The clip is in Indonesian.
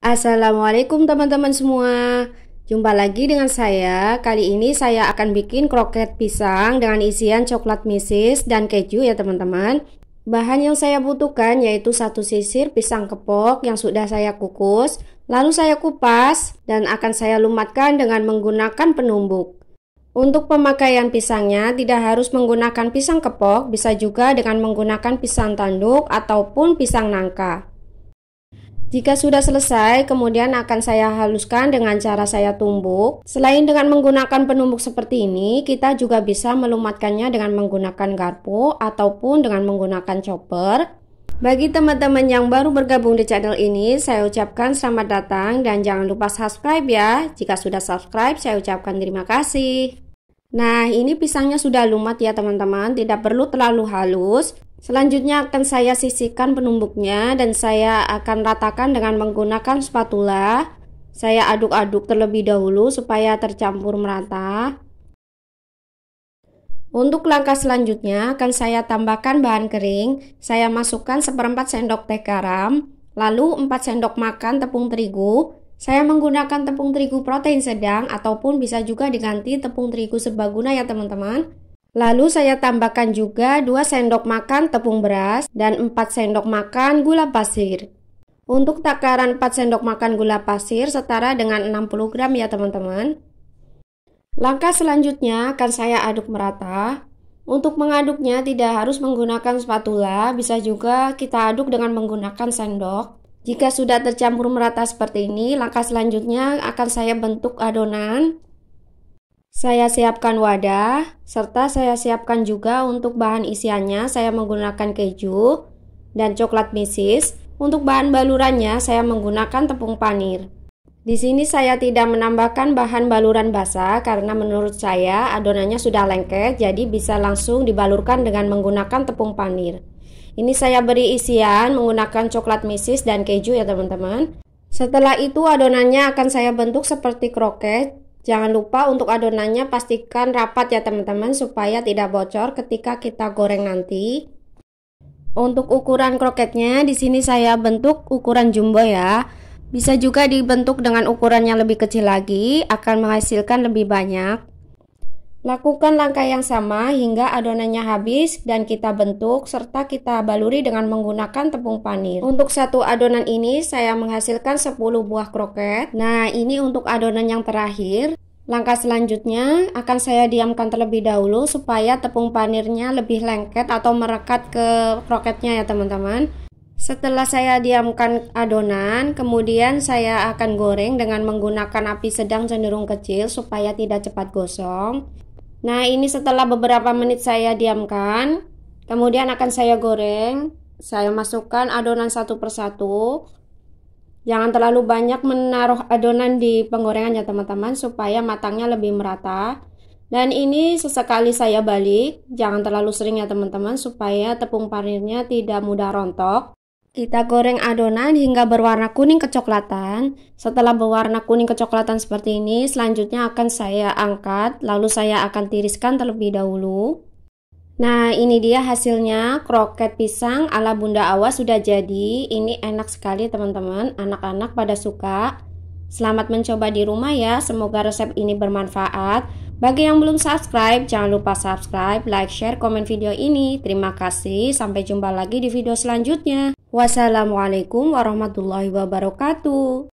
Assalamualaikum teman-teman semua Jumpa lagi dengan saya Kali ini saya akan bikin kroket pisang dengan isian coklat misis dan keju ya teman-teman Bahan yang saya butuhkan yaitu satu sisir pisang kepok yang sudah saya kukus Lalu saya kupas dan akan saya lumatkan dengan menggunakan penumbuk Untuk pemakaian pisangnya tidak harus menggunakan pisang kepok Bisa juga dengan menggunakan pisang tanduk ataupun pisang nangka jika sudah selesai, kemudian akan saya haluskan dengan cara saya tumbuk. Selain dengan menggunakan penumbuk seperti ini, kita juga bisa melumatkannya dengan menggunakan garpu ataupun dengan menggunakan chopper. Bagi teman-teman yang baru bergabung di channel ini, saya ucapkan selamat datang dan jangan lupa subscribe ya. Jika sudah subscribe, saya ucapkan terima kasih. Nah, ini pisangnya sudah lumat ya teman-teman, tidak perlu terlalu halus. Selanjutnya akan saya sisihkan penumbuknya dan saya akan ratakan dengan menggunakan spatula. Saya aduk-aduk terlebih dahulu supaya tercampur merata. Untuk langkah selanjutnya akan saya tambahkan bahan kering. Saya masukkan seperempat sendok teh garam, lalu 4 sendok makan tepung terigu. Saya menggunakan tepung terigu protein sedang ataupun bisa juga diganti tepung terigu serbaguna ya teman-teman. Lalu saya tambahkan juga 2 sendok makan tepung beras dan 4 sendok makan gula pasir. Untuk takaran 4 sendok makan gula pasir setara dengan 60 gram ya teman-teman. Langkah selanjutnya akan saya aduk merata. Untuk mengaduknya tidak harus menggunakan spatula, bisa juga kita aduk dengan menggunakan sendok. Jika sudah tercampur merata seperti ini, langkah selanjutnya akan saya bentuk adonan saya siapkan wadah, serta saya siapkan juga untuk bahan isiannya saya menggunakan keju dan coklat misis. Untuk bahan balurannya saya menggunakan tepung panir. Di sini saya tidak menambahkan bahan baluran basah karena menurut saya adonannya sudah lengket jadi bisa langsung dibalurkan dengan menggunakan tepung panir. Ini saya beri isian menggunakan coklat misis dan keju ya teman-teman. Setelah itu adonannya akan saya bentuk seperti kroket Jangan lupa untuk adonannya pastikan rapat ya teman-teman supaya tidak bocor ketika kita goreng nanti. Untuk ukuran kroketnya di sini saya bentuk ukuran jumbo ya. Bisa juga dibentuk dengan ukuran yang lebih kecil lagi akan menghasilkan lebih banyak. Lakukan langkah yang sama hingga adonannya habis dan kita bentuk serta kita baluri dengan menggunakan tepung panir. Untuk satu adonan ini saya menghasilkan 10 buah kroket. Nah ini untuk adonan yang terakhir. Langkah selanjutnya akan saya diamkan terlebih dahulu supaya tepung panirnya lebih lengket atau merekat ke kroketnya ya teman-teman. Setelah saya diamkan adonan, kemudian saya akan goreng dengan menggunakan api sedang cenderung kecil supaya tidak cepat gosong. Nah, ini setelah beberapa menit saya diamkan, kemudian akan saya goreng. Saya masukkan adonan satu persatu. Jangan terlalu banyak menaruh adonan di penggorengan ya teman-teman supaya matangnya lebih merata. Dan ini sesekali saya balik, jangan terlalu sering ya teman-teman supaya tepung panirnya tidak mudah rontok. Kita goreng adonan hingga berwarna kuning kecoklatan. Setelah berwarna kuning kecoklatan seperti ini, selanjutnya akan saya angkat, lalu saya akan tiriskan terlebih dahulu. Nah, ini dia hasilnya kroket pisang ala Bunda Awa sudah jadi. Ini enak sekali teman-teman, anak-anak pada suka. Selamat mencoba di rumah ya, semoga resep ini bermanfaat. Bagi yang belum subscribe, jangan lupa subscribe, like, share, komen video ini. Terima kasih, sampai jumpa lagi di video selanjutnya. Wassalamualaikum warahmatullahi wabarakatuh.